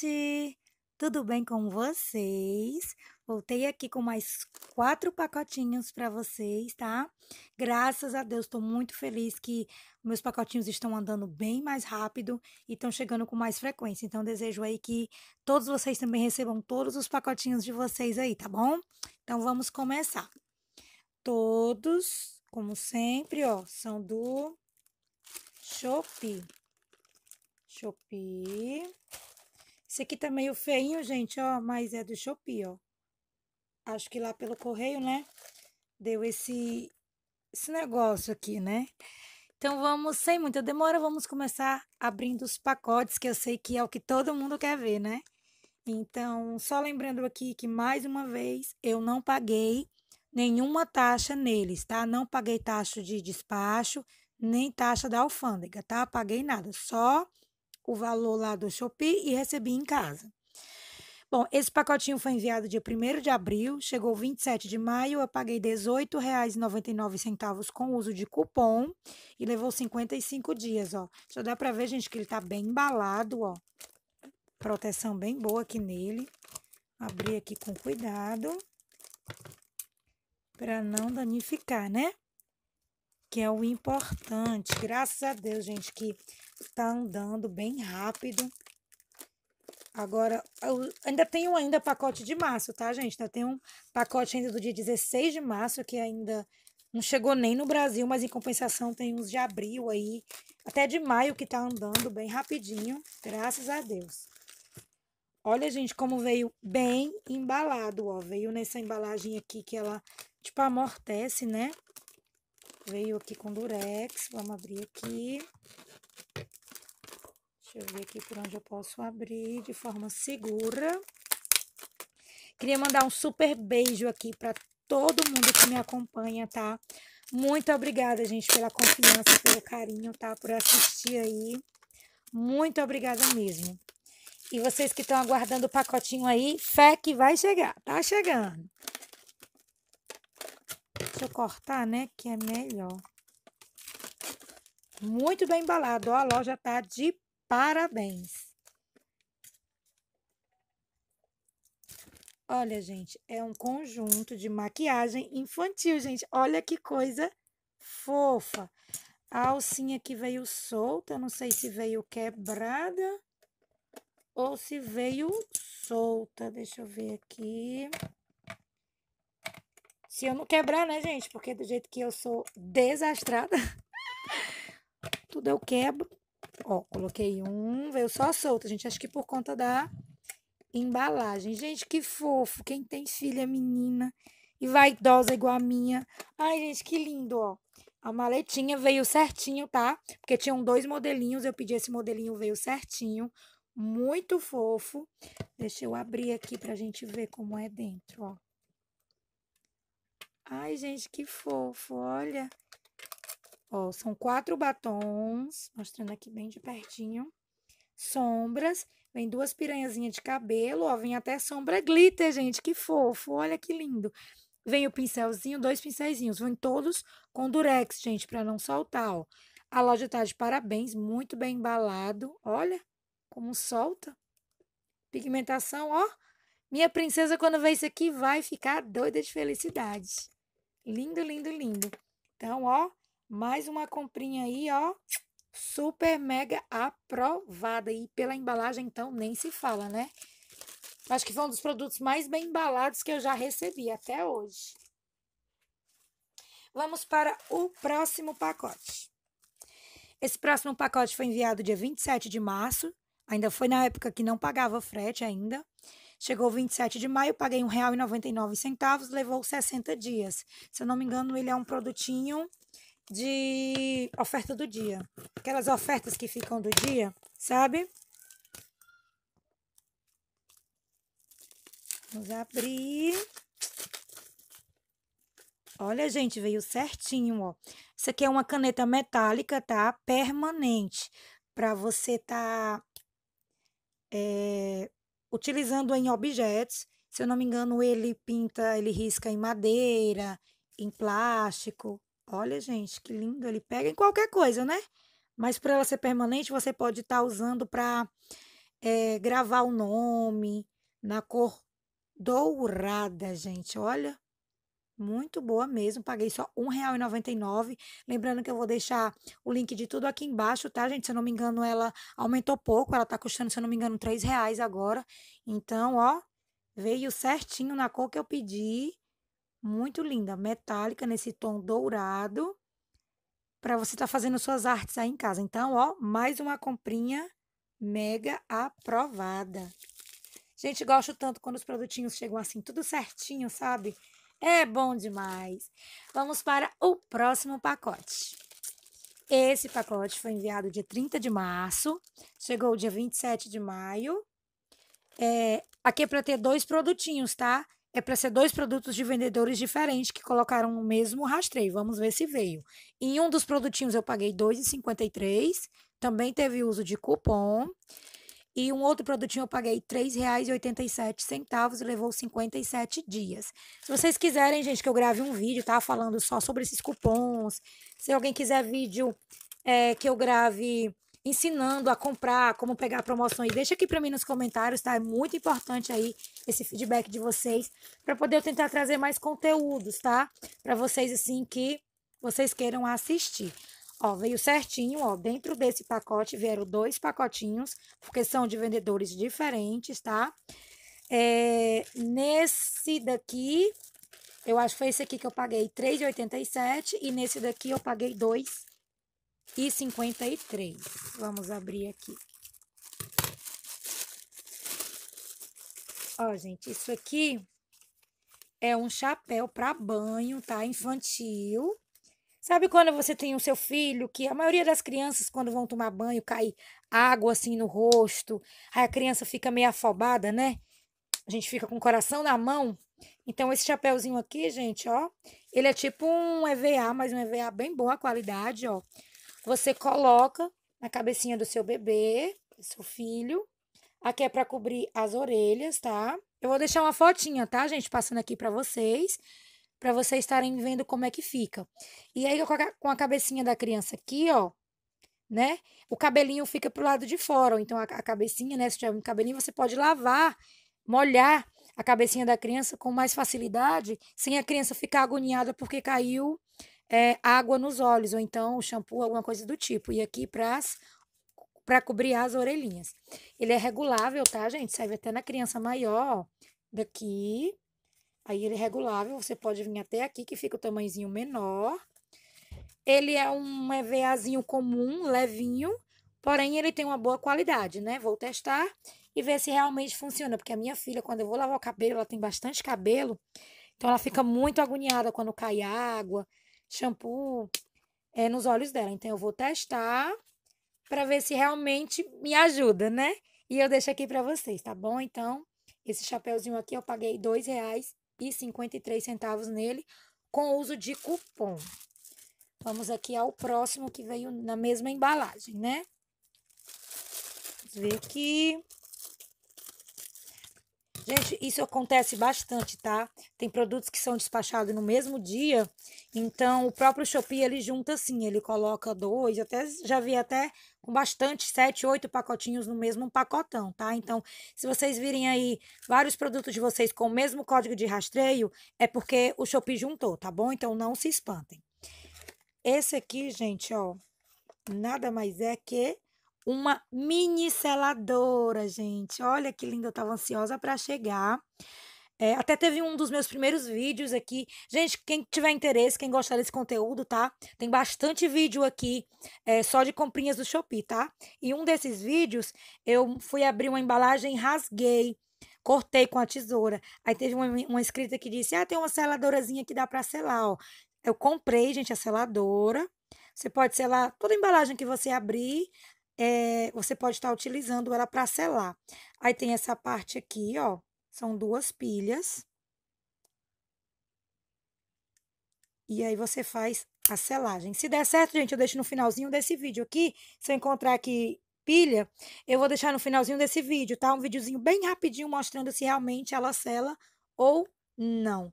gente! Tudo bem com vocês? Voltei aqui com mais quatro pacotinhos para vocês, tá? Graças a Deus, estou muito feliz que meus pacotinhos estão andando bem mais rápido e estão chegando com mais frequência. Então, desejo aí que todos vocês também recebam todos os pacotinhos de vocês aí, tá bom? Então, vamos começar. Todos, como sempre, ó, são do Shopee. Shopee. Esse aqui tá meio feinho, gente, ó, mas é do Shopee, ó. Acho que lá pelo correio, né, deu esse, esse negócio aqui, né? Então vamos, sem muita demora, vamos começar abrindo os pacotes, que eu sei que é o que todo mundo quer ver, né? Então, só lembrando aqui que, mais uma vez, eu não paguei nenhuma taxa neles, tá? Não paguei taxa de despacho, nem taxa da alfândega, tá? Paguei nada, só o valor lá do Shopee e recebi em casa. Bom, esse pacotinho foi enviado dia 1 de abril, chegou 27 de maio, eu paguei R$18,99 com uso de cupom e levou 55 dias, ó. Já dá pra ver, gente, que ele tá bem embalado, ó. Proteção bem boa aqui nele. Abri aqui com cuidado pra não danificar, né? que é o importante. Graças a Deus, gente, que tá andando bem rápido. Agora, ainda tenho ainda pacote de março, tá, gente? Ainda tem um pacote ainda do dia 16 de março, que ainda não chegou nem no Brasil, mas em compensação tem uns de abril aí, até de maio que tá andando bem rapidinho, graças a Deus. Olha, gente, como veio bem embalado, ó. Veio nessa embalagem aqui que ela, tipo, amortece, né? Veio aqui com durex, vamos abrir aqui. Deixa eu ver aqui por onde eu posso abrir de forma segura. Queria mandar um super beijo aqui para todo mundo que me acompanha, tá? Muito obrigada, gente, pela confiança, pelo carinho, tá? Por assistir aí. Muito obrigada mesmo. E vocês que estão aguardando o pacotinho aí, fé que vai chegar, tá chegando. Deixa eu cortar, né? Que é melhor. Muito bem embalado. Ó, a loja tá de parabéns. Olha, gente, é um conjunto de maquiagem infantil, gente. Olha que coisa fofa. A alcinha que veio solta, não sei se veio quebrada ou se veio solta. Deixa eu ver aqui. Se eu não quebrar, né, gente? Porque do jeito que eu sou desastrada, tudo eu quebro. Ó, coloquei um, veio só solto, gente. Acho que por conta da embalagem. Gente, que fofo. Quem tem filha é menina e vaidosa igual a minha. Ai, gente, que lindo, ó. A maletinha veio certinho, tá? Porque tinham dois modelinhos, eu pedi esse modelinho, veio certinho. Muito fofo. Deixa eu abrir aqui pra gente ver como é dentro, ó. Ai, gente, que fofo, olha. Ó, são quatro batons, mostrando aqui bem de pertinho. Sombras, vem duas piranhazinhas de cabelo, ó, vem até sombra glitter, gente, que fofo, olha que lindo. Vem o pincelzinho, dois pincelzinhos, vêm todos com durex, gente, para não soltar, ó. A loja tá de parabéns, muito bem embalado, olha como solta. Pigmentação, ó. Minha princesa, quando vê isso aqui, vai ficar doida de felicidade. Lindo, lindo, lindo. Então, ó, mais uma comprinha aí, ó, super mega aprovada. E pela embalagem, então, nem se fala, né? Acho que foi um dos produtos mais bem embalados que eu já recebi até hoje. Vamos para o próximo pacote. Esse próximo pacote foi enviado dia 27 de março. Ainda foi na época que não pagava frete ainda. Chegou 27 de maio, paguei R$ 1,99, levou 60 dias. Se eu não me engano, ele é um produtinho de oferta do dia. Aquelas ofertas que ficam do dia, sabe? Vamos abrir. Olha, gente, veio certinho, ó. Isso aqui é uma caneta metálica, tá? Permanente. Pra você tá é, utilizando em objetos. Se eu não me engano, ele pinta, ele risca em madeira, em plástico. Olha, gente, que lindo. Ele pega em qualquer coisa, né? Mas para ela ser permanente, você pode estar tá usando para é, eh, gravar o nome na cor dourada, gente. Olha, muito boa mesmo, paguei só R$1,99. Lembrando que eu vou deixar o link de tudo aqui embaixo, tá, gente? Se eu não me engano, ela aumentou pouco, ela tá custando, se eu não me engano, R$3,00 agora. Então, ó, veio certinho na cor que eu pedi. Muito linda, metálica, nesse tom dourado, para você estar tá fazendo suas artes aí em casa. Então, ó, mais uma comprinha mega aprovada. Gente, gosto tanto quando os produtinhos chegam assim, tudo certinho, sabe? É bom demais. Vamos para o próximo pacote. Esse pacote foi enviado dia 30 de março, chegou dia 27 de maio. É, aqui é para ter dois produtinhos, tá? É para ser dois produtos de vendedores diferentes que colocaram o mesmo rastreio. Vamos ver se veio. Em um dos produtinhos eu paguei R$ 2,53. Também teve uso de cupom. E um outro produtinho eu paguei R$ 3,87, levou 57 dias. Se vocês quiserem, gente, que eu grave um vídeo, tá? Falando só sobre esses cupons. Se alguém quiser vídeo é, que eu grave ensinando a comprar, como pegar a promoção deixa aqui para mim nos comentários, tá? É muito importante aí esse feedback de vocês para poder eu tentar trazer mais conteúdos, tá? Para vocês assim que vocês queiram assistir. Ó, veio certinho, ó, dentro desse pacote vieram dois pacotinhos, porque são de vendedores diferentes, tá? É, nesse daqui, eu acho que foi esse aqui que eu paguei R$3,87 e nesse daqui eu paguei R$2,53. Vamos abrir aqui. Ó, gente, isso aqui é um chapéu para banho, tá? Infantil Sabe quando você tem o seu filho, que a maioria das crianças, quando vão tomar banho, cai água assim no rosto, aí a criança fica meio afobada, né? A gente fica com o coração na mão. Então, esse chapéuzinho aqui, gente, ó, ele é tipo um EVA, mas um EVA bem boa qualidade, ó. Você coloca na cabecinha do seu bebê, do seu filho. Aqui é para cobrir as orelhas, tá? Eu vou deixar uma fotinha, tá, gente? Passando aqui para vocês para vocês estarem vendo como é que fica. E aí, com a cabecinha da criança aqui, ó, né? O cabelinho fica pro lado de fora, então a, a cabecinha, né? Se tiver um cabelinho, você pode lavar, molhar a cabecinha da criança com mais facilidade, sem a criança ficar agoniada porque caiu é, água nos olhos, ou então shampoo, alguma coisa do tipo. E aqui pras para cobrir as orelhinhas. Ele é regulável, tá, gente? Serve até na criança maior, ó, daqui Aí ele é regulável, você pode vir até aqui que fica o tamanhozinho menor. Ele é um EVAzinho comum, levinho, porém ele tem uma boa qualidade, né? Vou testar e ver se realmente funciona, porque a minha filha, quando eu vou lavar o cabelo, ela tem bastante cabelo, então ela fica muito agoniada quando cai água, shampoo, é, nos olhos dela. Então eu vou testar para ver se realmente me ajuda, né? E eu deixo aqui para vocês, tá bom? Então, esse chapéuzinho aqui eu paguei dois reais e centavos nele com uso de cupom. Vamos aqui ao próximo que veio na mesma embalagem, né? Vamos ver aqui. Gente, isso acontece bastante, tá? Tem produtos que são despachados no mesmo dia, então o próprio Shopee ele junta assim, ele coloca dois, até já vi até com bastante, sete, oito pacotinhos no mesmo pacotão, tá? Então, se vocês virem aí vários produtos de vocês com o mesmo código de rastreio, é porque o Shopee juntou, tá bom? Então não se espantem. Esse aqui, gente, ó, nada mais é que uma mini seladora, gente. Olha que linda, eu tava ansiosa para chegar. É, até teve um dos meus primeiros vídeos aqui. Gente, quem tiver interesse, quem gostar desse conteúdo, tá? Tem bastante vídeo aqui é, só de comprinhas do Shopee, tá? E um desses vídeos, eu fui abrir uma embalagem rasguei. Cortei com a tesoura. Aí teve uma, uma escrita que disse: Ah, tem uma seladorazinha que dá pra selar, ó. Eu comprei, gente, a seladora. Você pode selar toda embalagem que você abrir é, você pode estar utilizando ela para selar. Aí tem essa parte aqui, ó, são duas pilhas. E aí você faz a selagem. Se der certo, gente, eu deixo no finalzinho desse vídeo aqui. Se eu encontrar aqui pilha, eu vou deixar no finalzinho desse vídeo, tá? Um videozinho bem rapidinho mostrando se realmente ela sela ou não.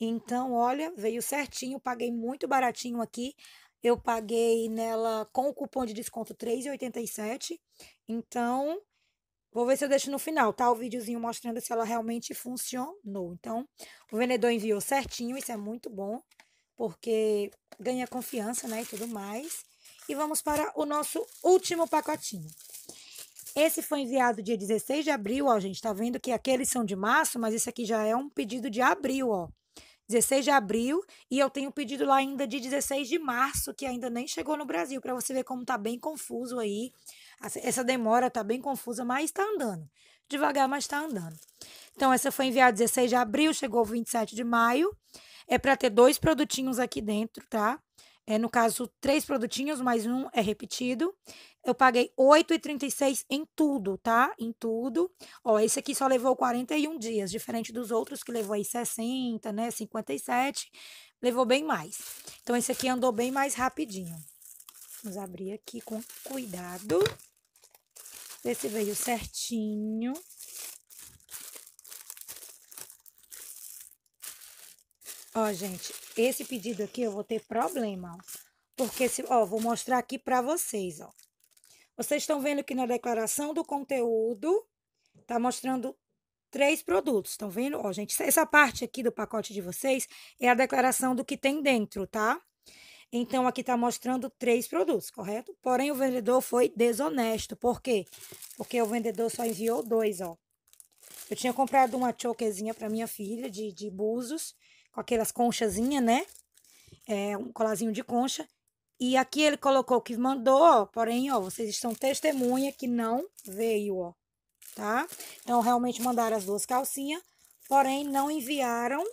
Então, olha, veio certinho, paguei muito baratinho aqui eu paguei nela com o cupom de desconto R$3,87. Então, vou ver se eu deixo no final, tá? O videozinho mostrando se ela realmente funcionou. Então, o vendedor enviou certinho, isso é muito bom, porque ganha confiança, né, e tudo mais. E vamos para o nosso último pacotinho. Esse foi enviado dia 16 de abril, ó, gente. Tá vendo que aqueles são de março, mas esse aqui já é um pedido de abril, ó. 16 de abril e eu tenho pedido lá ainda de 16 de março, que ainda nem chegou no Brasil, para você ver como tá bem confuso aí. Essa demora tá bem confusa, mas tá andando. Devagar, mas tá andando. Então, essa foi enviada 16 de abril, chegou 27 de maio. É para ter dois produtinhos aqui dentro, tá? É, no caso, três produtinhos, mais um é repetido eu paguei 8,36 em tudo, tá? Em tudo. Ó, esse aqui só levou 41 dias, diferente dos outros que levou aí 60, né? 57, levou bem mais. Então, esse aqui andou bem mais rapidinho. Vamos abrir aqui com cuidado. Ver se veio certinho. Ó, gente, esse pedido aqui eu vou ter problema, ó. Porque, se, ó, vou mostrar aqui pra vocês, ó. Vocês estão vendo que na declaração do conteúdo está mostrando três produtos, estão vendo? Ó, gente, essa parte aqui do pacote de vocês é a declaração do que tem dentro, tá? Então, aqui está mostrando três produtos, correto? Porém, o vendedor foi desonesto. Por quê? Porque o vendedor só enviou dois, ó. Eu tinha comprado uma choquezinha para minha filha de, de buzos, com aquelas conchazinhas, né? É, um colazinho de concha. E aqui ele colocou que mandou, ó, porém, ó, vocês estão testemunha que não veio, ó, tá? Então, realmente mandaram as duas calcinhas, porém, não enviaram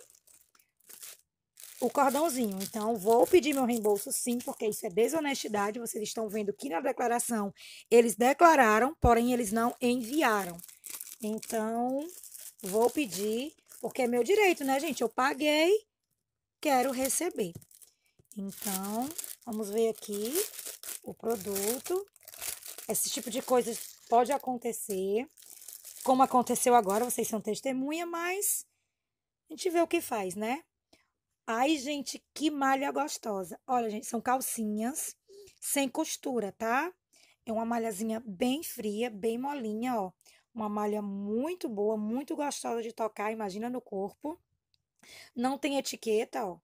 o cordãozinho. Então, vou pedir meu reembolso sim, porque isso é desonestidade. Vocês estão vendo que na declaração eles declararam, porém, eles não enviaram. Então, vou pedir, porque é meu direito, né, gente? Eu paguei, quero receber. Então, Vamos ver aqui o produto. Esse tipo de coisa pode acontecer. Como aconteceu agora, vocês são testemunha, mas a gente vê o que faz, né? Ai, gente, que malha gostosa. Olha, gente, são calcinhas sem costura, tá? É uma malhazinha bem fria, bem molinha, ó. Uma malha muito boa, muito gostosa de tocar, imagina no corpo. Não tem etiqueta, ó.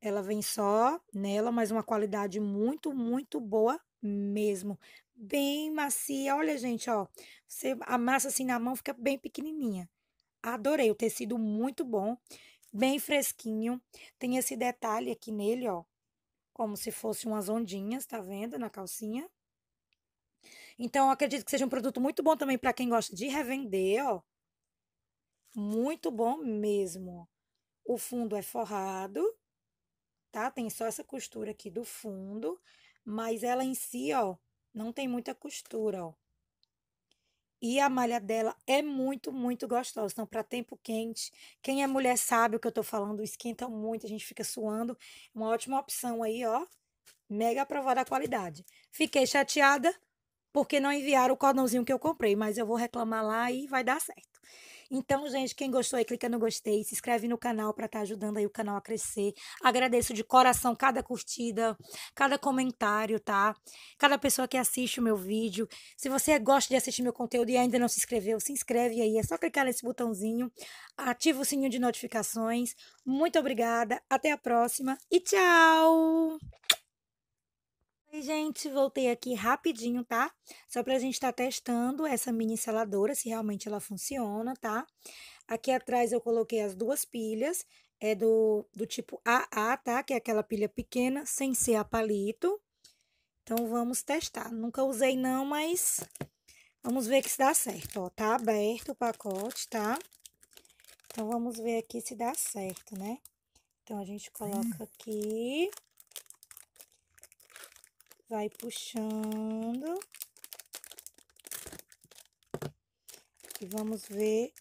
Ela vem só nela, mas uma qualidade muito, muito boa mesmo. Bem macia. Olha, gente, ó. Você amassa assim na mão, fica bem pequenininha. Adorei, o tecido muito bom, bem fresquinho. Tem esse detalhe aqui nele, ó, como se fosse umas ondinhas, tá vendo, na calcinha. Então, acredito que seja um produto muito bom também para quem gosta de revender, ó. Muito bom mesmo. O fundo é forrado, tá? Tem só essa costura aqui do fundo, mas ela em si, ó, não tem muita costura, ó. E a malha dela é muito, muito gostosa. Então, para tempo quente, quem é mulher sabe o que eu tô falando, esquenta muito, a gente fica suando. É uma ótima opção aí, ó. Mega aprovada a qualidade. Fiquei chateada porque não enviaram o cordãozinho que eu comprei, mas eu vou reclamar lá e vai dar certo. Então, gente, quem gostou aí, clica no gostei, se inscreve no canal para estar tá ajudando aí o canal a crescer. Agradeço de coração cada curtida, cada comentário, tá? Cada pessoa que assiste o meu vídeo. Se você gosta de assistir meu conteúdo e ainda não se inscreveu, se inscreve aí. É só clicar nesse botãozinho, ativa o sininho de notificações. Muito obrigada, até a próxima e tchau! gente, voltei aqui rapidinho, tá? Só pra gente estar tá testando essa mini seladora, se realmente ela funciona, tá? Aqui atrás eu coloquei as duas pilhas, é do, do tipo AA, tá? Que é aquela pilha pequena, sem ser a palito. Então, vamos testar. Nunca usei não, mas vamos ver que se dá certo, ó. Tá aberto o pacote, tá? Então, vamos ver aqui se dá certo, né? Então, a gente coloca hum. aqui vai puxando. E vamos ver.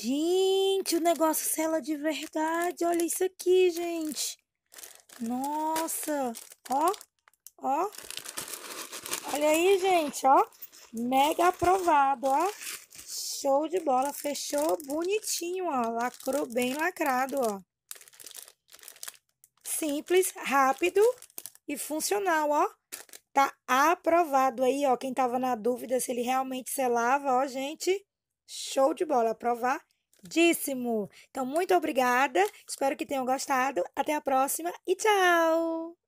Gente, o negócio sela de verdade. Olha isso aqui, gente. Nossa. Ó, ó. Olha aí, gente, ó. Mega aprovado, ó. Show de bola. Fechou bonitinho, ó. Lacrou bem lacrado, ó. Simples, rápido e funcional, ó. Tá aprovado aí, ó. Quem tava na dúvida se ele realmente selava, ó, gente. Show de bola, aprovadíssimo. Então, muito obrigada. Espero que tenham gostado. Até a próxima e tchau!